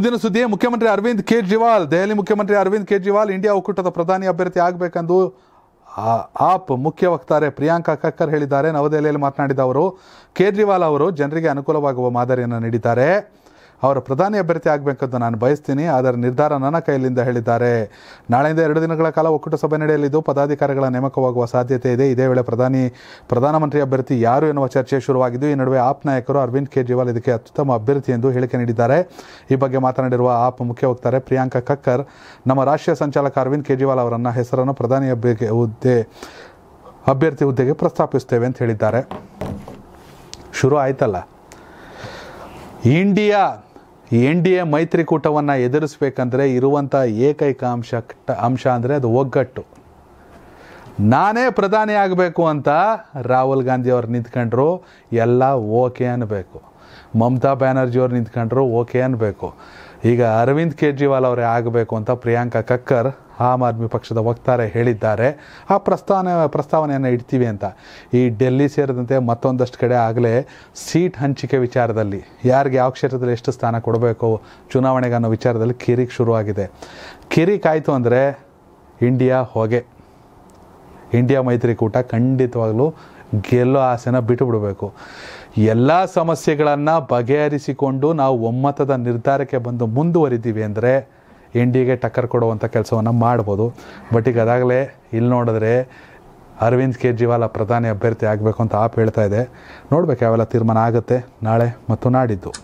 ಮುಂದಿನ ಸುದ್ದಿ ಮುಖ್ಯಮಂತ್ರಿ ಅರವಿಂದ್ ಕೇಜ್ರಿವಾಲ್ ದೆಹಲಿ ಮುಖ್ಯಮಂತ್ರಿ ಅರವಿಂದ್ ಕೇಜ್ರಿವಾಲ್ ಇಂಡಿಯಾ ಒಕ್ಕೂಟದ ಪ್ರಧಾನಿ ಅಭ್ಯರ್ಥಿ ಆಗಬೇಕೆಂದು ಆಪ್ ಮುಖ್ಯ ವಕ್ತಾರೆ ಪ್ರಿಯಾಂಕಾ ಕಕ್ಕರ್ ಹೇಳಿದ್ದಾರೆ ನವದೆಹಲಿಯಲ್ಲಿ ಮಾತನಾಡಿದ ಅವರು ಕೇಜ್ರಿವಾಲ್ ಅವರು ಜನರಿಗೆ ಅನುಕೂಲವಾಗುವ ಮಾದರಿಯನ್ನು ನೀಡಿದ್ದಾರೆ ಅವರು ಪ್ರಧಾನಿ ಅಭ್ಯರ್ಥಿ ಆಗಬೇಕಂತ ನಾನು ಬಯಸ್ತೀನಿ ಅದರ ನಿರ್ಧಾರ ನನ್ನ ಕೈಯಲ್ಲಿಂದ ಹೇಳಿದ್ದಾರೆ ನಾಳೆಯಿಂದ ಎರಡು ದಿನಗಳ ಕಾಲ ಒಕ್ಕೂಟ ಸಭೆ ನಡೆಯಲಿದ್ದು ಪದಾಧಿಕಾರಿಗಳ ನೇಮಕವಾಗುವ ಸಾಧ್ಯತೆ ಇದೆ ಇದೇ ವೇಳೆ ಪ್ರಧಾನಿ ಪ್ರಧಾನಮಂತ್ರಿ ಅಭ್ಯರ್ಥಿ ಯಾರು ಎನ್ನುವ ಚರ್ಚೆ ಶುರುವಾಗಿದ್ದು ಈ ನಡುವೆ ಆಪ್ ನಾಯಕರು ಅರವಿಂದ್ ಕೇಜ್ರಿವಾಲ್ ಇದಕ್ಕೆ ಅತ್ಯುತ್ತಮ ಅಭ್ಯರ್ಥಿ ಎಂದು ಹೇಳಿಕೆ ನೀಡಿದ್ದಾರೆ ಈ ಬಗ್ಗೆ ಮಾತನಾಡಿರುವ ಆಪ್ ಮುಖ್ಯ ವಕ್ತಾರೆ ಪ್ರಿಯಾಂಕಾ ಕಕ್ಕರ್ ನಮ್ಮ ರಾಷ್ಟ್ರೀಯ ಸಂಚಾಲಕ ಅರವಿಂದ್ ಕೇಜ್ರಿವಾಲ್ ಅವರನ್ನ ಹೆಸರನ್ನು ಪ್ರಧಾನಿ ಅಭ್ಯರ್ಥಿ ಹುದ್ದೆ ಅಭ್ಯರ್ಥಿ ಹುದ್ದೆಗೆ ಪ್ರಸ್ತಾಪಿಸುತ್ತೇವೆ ಅಂತ ಹೇಳಿದ್ದಾರೆ ಶುರು ಆಯ್ತಲ್ಲ ಇಂಡಿಯಾ ಎನ್ ಡಿ ಎ ಮೈತ್ರಿಕೂಟವನ್ನು ಎದುರಿಸ್ಬೇಕಂದ್ರೆ ಇರುವಂಥ ಏಕೈಕ ಅಂಶ ಅಂಶ ಅಂದರೆ ಅದು ಒಗ್ಗಟ್ಟು ನಾನೇ ಪ್ರಧಾನಿ ಆಗಬೇಕು ಅಂತ ರಾಹುಲ್ ಗಾಂಧಿ ನಿಂತ್ಕೊಂಡ್ರು ಎಲ್ಲ ಓಕೆ ಅನ್ನಬೇಕು ಮಮತಾ ಅವ್ರು ನಿಂತ್ಕೊಂಡ್ರು ಓಕೆ ಅನ್ನಬೇಕು ಈಗ ಅರವಿಂದ್ ಕೇಜ್ರಿವಾಲ್ ಅವರೇ ಆಗಬೇಕು ಅಂತ ಪ್ರಿಯಾಂಕಾ ಕಕ್ಕರ್ ಆಮ್ ಆದ್ಮಿ ಪಕ್ಷದ ವಕ್ತಾರೆ ಹೇಳಿದ್ದಾರೆ ಆ ಪ್ರಸ್ತಾವನೆ ಪ್ರಸ್ತಾವನೆಯನ್ನು ಇಡ್ತೀವಿ ಅಂತ ಈ ಡೆಲ್ಲಿ ಸೇರಿದಂತೆ ಮತ್ತೊಂದಷ್ಟು ಕಡೆ ಆಗಲೇ ಸೀಟ್ ಹಂಚಿಕೆ ವಿಚಾರದಲ್ಲಿ ಯಾರಿಗೆ ಯಾವ ಕ್ಷೇತ್ರದಲ್ಲಿ ಎಷ್ಟು ಸ್ಥಾನ ಕೊಡಬೇಕು ಚುನಾವಣೆಗೆ ಅನ್ನೋ ವಿಚಾರದಲ್ಲಿ ಕಿರಿಕ್ ಶುರುವಾಗಿದೆ ಕಿರಿಕ್ ಆಯಿತು ಅಂದರೆ ಇಂಡಿಯಾ ಹೊಗೆ ಇಂಡಿಯಾ ಮೈತ್ರಿಕೂಟ ಖಂಡಿತವಾಗಲೂ ಗೆಲ್ಲೋ ಆಸೆನ ಬಿಟ್ಟು ಬಿಡಬೇಕು ಎಲ್ಲ ಸಮಸ್ಯೆಗಳನ್ನು ಬಗೆಹರಿಸಿಕೊಂಡು ನಾವು ಒಮ್ಮತದ ನಿರ್ಧಾರಕ್ಕೆ ಬಂದು ಮುಂದುವರಿದ್ದೀವಿ ಅಂದರೆ ಎಗೆ ಟಕ್ಕರ್ ಕೊಡುವಂಥ ಕೆಲಸವನ್ನು ಮಾಡ್ಬೋದು ಬಟ್ ಈಗ ಅದಾಗಲೇ ಇಲ್ಲಿ ನೋಡಿದ್ರೆ ಅರವಿಂದ್ ಕೇಜ್ರಿವಾಲ್ ಪ್ರಧಾನಿ ಅಭ್ಯರ್ಥಿ ಆಗಬೇಕು ಅಂತ ಆಪ್ ಹೇಳ್ತಾ ಇದೆ ನೋಡ್ಬೇಕು ಯಾವೆಲ್ಲ ತೀರ್ಮಾನ ಆಗುತ್ತೆ ನಾಳೆ ಮತ್ತು ನಾಡಿದ್ದು